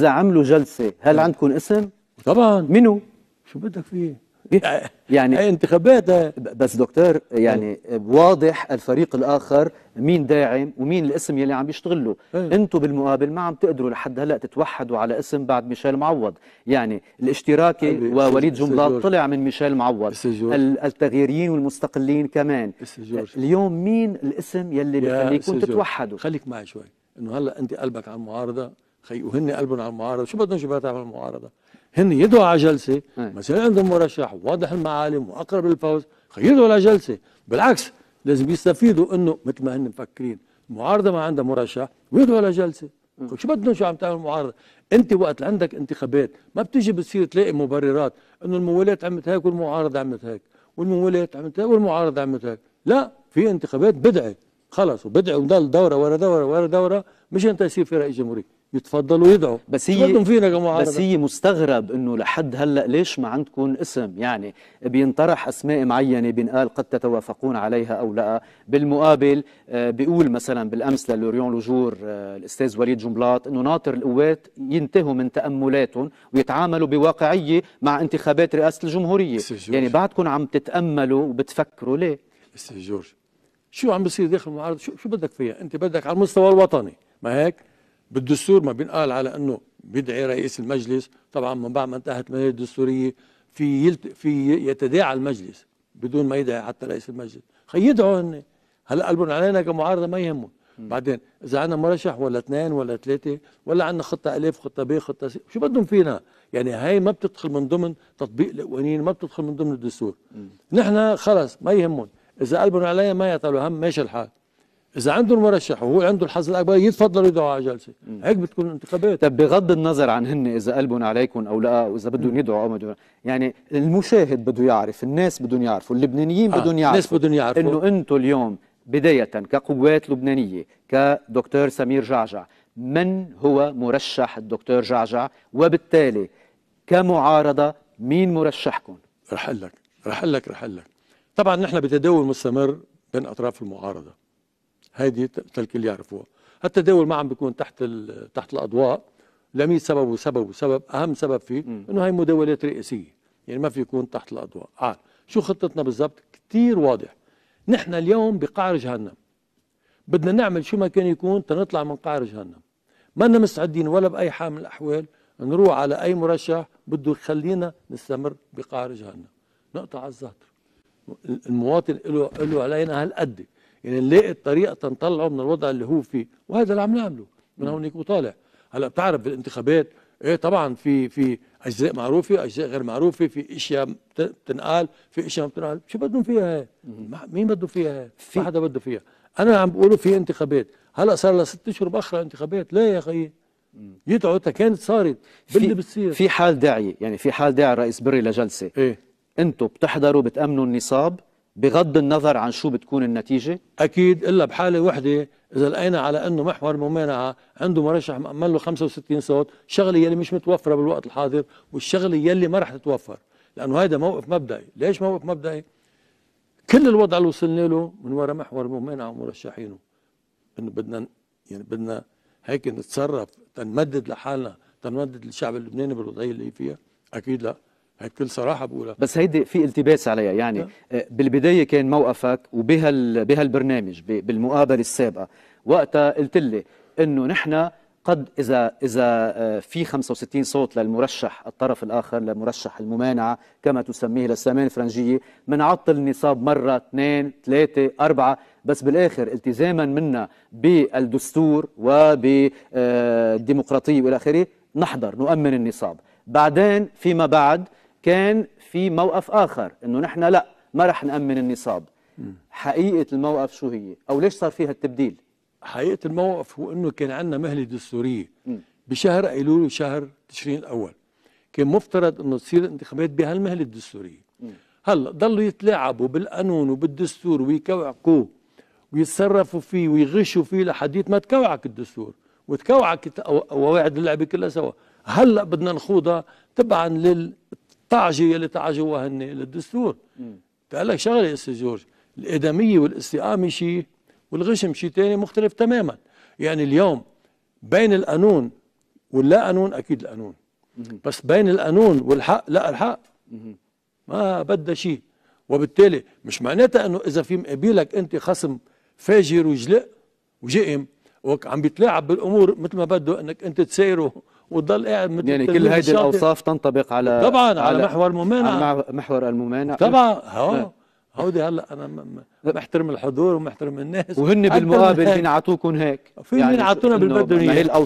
اذا عملوا جلسه هل نعم. عندكم اسم طبعا منو شو بدك فيه إيه، يعني إيه، انتخابات إيه. بس دكتور يعني واضح الفريق الاخر مين داعم ومين الاسم يلي عم يشتغل له انتم بالمقابل ما عم تقدروا لحد هلا تتوحدوا على اسم بعد ميشيل معوض يعني الاشتراكي ووليد جملاط طلع من ميشيل معوض التغييريين والمستقلين كمان اليوم مين الاسم يلي بخليكم تتوحدوا خليك معي شوي انه هلا انت قلبك على المعارضه خي وهن قلبهم على المعارضه شو بدهم شباب تعمل المعارضه؟ هن يدعوا على جلسه ما صار عندهم مرشح واضح المعالم واقرب للفوز خي يدعوا جلسه بالعكس لازم يستفيدوا انه مثل ما هن مفكرين المعارضه ما عندها مرشح ويدعوا على جلسه شو بدهم شو عم تعمل المعارضه؟ انت وقت عندك انتخابات ما بتيجي بتصير تلاقي مبررات انه الموالات عملت هيك والمعارضه عملت هيك والموالات عملت هيك والمعارضه عملت هيك لا في انتخابات بدعه خلص وبدعه وضل دوره ورا دوره ورا دوره مش انت يصير في رئيس جمهوريه يتفضلوا يدعوا بس هي فينا جماعه بس هي مستغرب انه لحد هلا ليش ما عندكم اسم يعني بينطرح اسماء معينه بينقال قد تتوافقون عليها او لا بالمقابل آه، بيقول مثلا بالامس للوريون لوجور آه، الاستاذ وليد جنبلاط انه ناطر القوات ينتهوا من تاملاتهم ويتعاملوا بواقعيه مع انتخابات رئاسه الجمهوريه يعني بعدكم عم تتاملوا وبتفكروا ليه استاذ جورج شو عم بصير داخل المعارضه شو, شو بدك فيها انت بدك على المستوى الوطني ما هيك بالدستور ما بينقال على انه بيدعي رئيس المجلس طبعا من بعد ما انتهت المناهج الدستوريه في يلت في يتداعى المجلس بدون ما يدعي حتى رئيس المجلس خي يدعوا هن هلا قلبهم علينا كمعارضه ما يهمهم بعدين اذا عندنا مرشح ولا اثنين ولا ثلاثه ولا عندنا خطه الف خطه ب خطه سي شو بدهم فينا يعني هاي ما بتدخل من ضمن تطبيق القوانين ما بتدخل من ضمن الدستور نحن خلص ما يهمهم اذا قلبهم علينا ما يطلعوا هم ماشي الحال اذا عنده المرشح وهو عنده الحظ الاكبر يتفضلوا يدعوا على جلسه هيك بتكون الانتخابات طب بغض النظر عن هن اذا قلبهم عليكم او لا واذا بدهم يدعوا او ما بدهم يعني المشاهد بده يعرف الناس بدهم يعرفوا اللبنانيين آه، بدهم يعرفوا الناس بدهم يعرفوا انه انتم اليوم بدايه كقوات لبنانيه كدكتور سمير جعجع من هو مرشح الدكتور جعجع وبالتالي كمعارضه مين مرشحكم رح لك رح لك رح لك طبعا نحن بتداول مستمر بين اطراف المعارضه هيدي الكل يعرفوها التداول ما عم بيكون تحت تحت الاضواء لمين سبب وسبب وسبب اهم سبب فيه انه هي مداولات رئاسيه يعني ما في يكون تحت الاضواء عاد آه، شو خطتنا بالضبط كثير واضح نحن اليوم بقعر جهنم بدنا نعمل شو ما كان يكون تنطلع من قعر جهنم ما لنا مستعدين ولا باي حال من الاحوال نروح على اي مرشح بده يخلينا نستمر بقعر جهنم نقطع على الزهر المواطن له له علينا هالقد يعني نلاقي الطريقه تنطلعه من الوضع اللي هو فيه وهذا اللي عم نعمله من هونيك وطالع هلا بتعرف بالانتخابات ايه طبعا في في اجزاء معروفه اجزاء غير معروفه في اشياء بتنقال في اشياء ما بتنقال شو بدهم فيها هي؟ مين بده فيها في ما حدا بده فيها انا عم بقوله في انتخابات هلا صار لها ست اشهر باخر انتخابات ليه يا اخي يدعوا كانت صارت باللي بتصير في حال داعيه يعني في حال داعي الرئيس بري لجلسه ايه انتم بتحضروا بتامنوا النصاب بغض النظر عن شو بتكون النتيجة؟ أكيد إلا بحالة وحدة إذا لقينا على أنه محور ممانعة عنده مرشح مأمن له 65 صوت شغلة يلي مش متوفرة بالوقت الحاضر والشغلة يلي ما رح تتوفر لأنه هذا موقف مبدئي ليش موقف مبدئي؟ كل الوضع اللي وصلنا له من وراء محور ممانعة ومرشحينه أنه بدنا يعني بدنا هيك نتصرف تنمدد لحالنا تنمدد للشعب اللبناني بالوضعية اللي فيها أكيد لا بكل صراحه بقولها بس هيدي في التباس عليها يعني نعم. آه، بالبدايه كان موقفك وبهال بهالبرنامج بالمقابله السابقه وقتها قلت لي انه نحن قد اذا اذا آه، في 65 صوت للمرشح الطرف الاخر لمرشح الممانعه كما تسميه للسامان الفرنجيه بنعطل النصاب مره اثنين ثلاثه اربعه بس بالاخر التزاما منا بالدستور وبالديمقراطيه آه، والى اخره نحضر نؤمن النصاب بعدين فيما بعد كان في موقف آخر أنه نحن لا ما رح نأمن النصاب حقيقة الموقف شو هي أو ليش صار فيها التبديل حقيقة الموقف هو أنه كان عندنا مهلة دستورية بشهر أيلول وشهر تشرين الأول كان مفترض أنه تصير انتخابات بهالمهلة الدستورية هلا ضلوا يتلاعبوا بالقانون وبالدستور ويكوعقوه ويتصرفوا فيه ويغشوا فيه لحديت ما تكوعك الدستور وتكوعك قواعد اللعبه كلها سوا هلا بدنا نخوضها تبعا لل طعجه يلي طعجوها هن للدستور قال لك شغله يا استاذ جورج الادميه والاستقامه شيء والغشم شيء ثاني مختلف تماما يعني اليوم بين القانون واللا قانون اكيد القانون بس بين القانون والحق لا الحق ما بدها شيء وبالتالي مش معناتها انه اذا في مقابلك انت خصم فاجر وجلق وجئم وعم بيتلاعب بالامور مثل ما بده انك انت تسايره وتضل قاعد مثل يعني كل هذه الاوصاف تنطبق على طبعا على, محور الممانعة على محور الممانع طبعا ها هودي هلا انا محترم الحضور ومحترم الناس وهن بالمقابل بينعطوكم هيك فين يعني بينعطونا بالبدنيه